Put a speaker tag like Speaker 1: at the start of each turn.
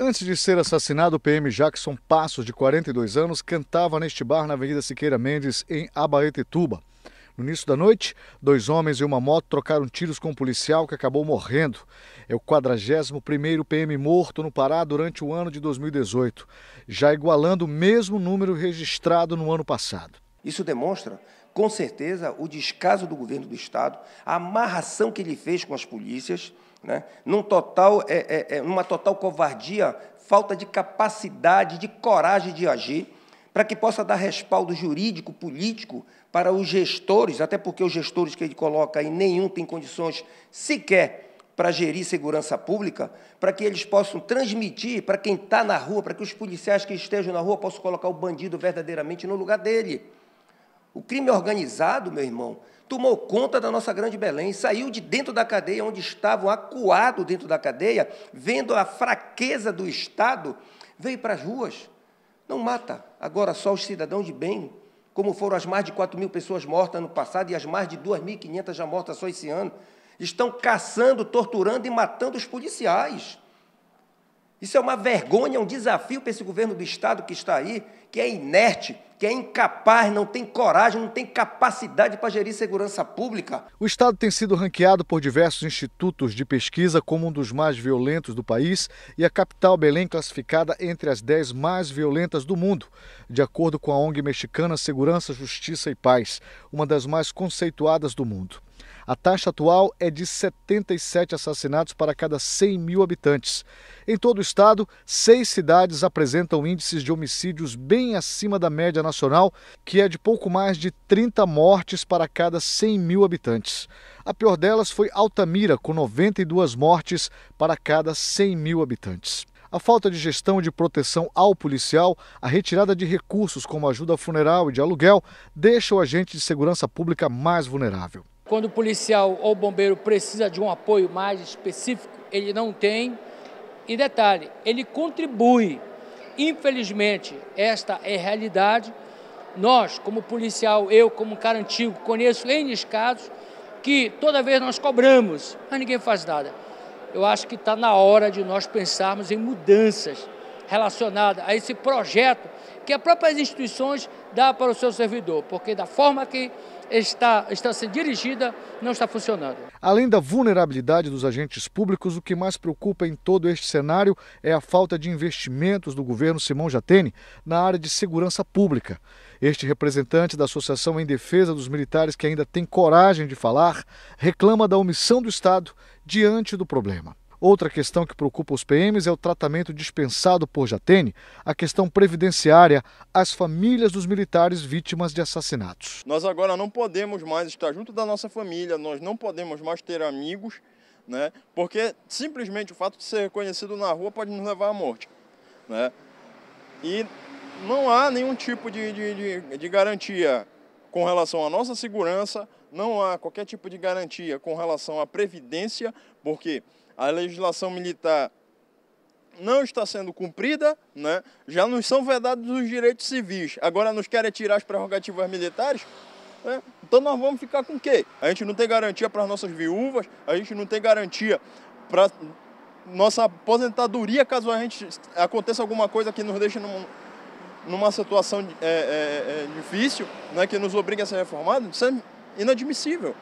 Speaker 1: Antes de ser assassinado, o PM Jackson Passos, de 42 anos, cantava neste bar na Avenida Siqueira Mendes, em Abaetetuba. No início da noite, dois homens e uma moto trocaram tiros com um policial que acabou morrendo. É o 41º PM morto no Pará durante o ano de 2018, já igualando o mesmo número registrado no ano passado.
Speaker 2: Isso demonstra com certeza, o descaso do governo do Estado, a amarração que ele fez com as polícias, né, num total, é, é, é, numa total covardia, falta de capacidade, de coragem de agir, para que possa dar respaldo jurídico, político, para os gestores, até porque os gestores que ele coloca aí, nenhum tem condições sequer para gerir segurança pública, para que eles possam transmitir para quem está na rua, para que os policiais que estejam na rua possam colocar o bandido verdadeiramente no lugar dele. O crime organizado, meu irmão, tomou conta da nossa grande Belém, saiu de dentro da cadeia, onde estavam acuados dentro da cadeia, vendo a fraqueza do Estado, veio para as ruas. Não mata agora só os cidadãos de bem, como foram as mais de 4 mil pessoas mortas no passado e as mais de 2.500 já mortas só esse ano. Estão caçando, torturando e matando os policiais. Isso é uma vergonha, é um desafio para esse governo do Estado que está aí, que é inerte, que é incapaz, não tem coragem, não tem capacidade para gerir segurança pública.
Speaker 1: O Estado tem sido ranqueado por diversos institutos de pesquisa como um dos mais violentos do país e a capital Belém classificada entre as dez mais violentas do mundo, de acordo com a ONG mexicana Segurança, Justiça e Paz, uma das mais conceituadas do mundo. A taxa atual é de 77 assassinatos para cada 100 mil habitantes. Em todo o estado, seis cidades apresentam índices de homicídios bem acima da média nacional, que é de pouco mais de 30 mortes para cada 100 mil habitantes. A pior delas foi Altamira, com 92 mortes para cada 100 mil habitantes a falta de gestão de proteção ao policial, a retirada de recursos como ajuda funeral e de aluguel, deixa o agente de segurança pública mais vulnerável.
Speaker 3: Quando o policial ou bombeiro precisa de um apoio mais específico, ele não tem. E detalhe, ele contribui. Infelizmente, esta é realidade. Nós, como policial, eu como cara antigo, conheço N casos que toda vez nós cobramos, mas ninguém faz nada. Eu acho que está na hora de nós pensarmos em mudanças relacionada a esse projeto que as próprias instituições dá para o seu servidor, porque da forma que está, está sendo dirigida, não está funcionando.
Speaker 1: Além da vulnerabilidade dos agentes públicos, o que mais preocupa em todo este cenário é a falta de investimentos do governo Simão Jatene na área de segurança pública. Este representante da Associação em Defesa dos Militares, que ainda tem coragem de falar, reclama da omissão do Estado diante do problema. Outra questão que preocupa os PMs é o tratamento dispensado por Jatene, a questão previdenciária às famílias dos militares vítimas de assassinatos.
Speaker 4: Nós agora não podemos mais estar junto da nossa família, nós não podemos mais ter amigos, né? porque simplesmente o fato de ser reconhecido na rua pode nos levar à morte. Né? E não há nenhum tipo de, de, de, de garantia com relação à nossa segurança, não há qualquer tipo de garantia com relação à previdência, porque a legislação militar não está sendo cumprida, né? já nos são vedados os direitos civis, agora nos querem tirar as prerrogativas militares, né? então nós vamos ficar com o quê? A gente não tem garantia para as nossas viúvas, a gente não tem garantia para nossa aposentadoria caso a gente aconteça alguma coisa que nos deixe num, numa situação é, é, é, difícil, né? que nos obrigue a ser reformado, isso é inadmissível.